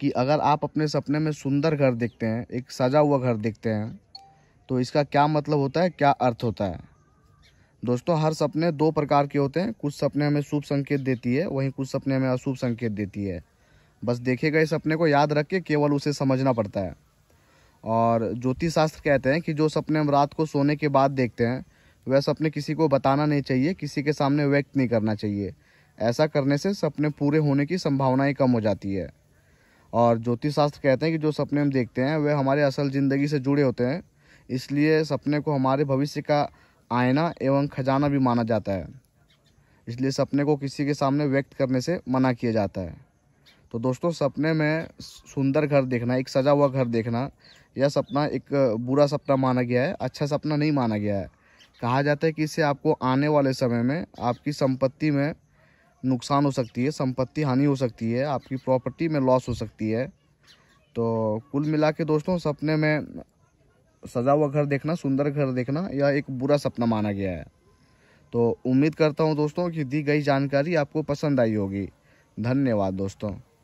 कि अगर आप अपने सपने में सुंदर घर देखते हैं एक सजा हुआ घर देखते हैं तो इसका क्या मतलब होता है क्या अर्थ होता है दोस्तों हर सपने दो प्रकार के होते हैं कुछ सपने हमें शुभ संकेत देती है वहीं कुछ सपने हमें अशुभ संकेत देती है बस देखे गए सपने को याद रख के केवल उसे समझना पड़ता है और ज्योतिष शास्त्र कहते हैं कि जो सपने हम रात को सोने के बाद देखते हैं वह सपने किसी को बताना नहीं चाहिए किसी के सामने व्यक्त नहीं करना चाहिए ऐसा करने से सपने पूरे होने की संभावनाएँ कम हो जाती है और ज्योतिष शास्त्र कहते हैं कि जो सपने हम देखते हैं वे हमारे असल ज़िंदगी से जुड़े होते हैं इसलिए सपने को हमारे भविष्य का आयना एवं खजाना भी माना जाता है इसलिए सपने को किसी के सामने व्यक्त करने से मना किया जाता है तो दोस्तों सपने में सुंदर घर देखना एक सजा हुआ घर देखना यह सपना एक बुरा सपना माना गया है अच्छा सपना नहीं माना गया है कहा जाता है कि इससे आपको आने वाले समय में आपकी संपत्ति में नुकसान हो सकती है संपत्ति हानि हो सकती है आपकी प्रॉपर्टी में लॉस हो सकती है तो कुल मिला के दोस्तों सपने में सजा हुआ घर देखना सुंदर घर देखना यह एक बुरा सपना माना गया है तो उम्मीद करता हूँ दोस्तों कि दी गई जानकारी आपको पसंद आई होगी धन्यवाद दोस्तों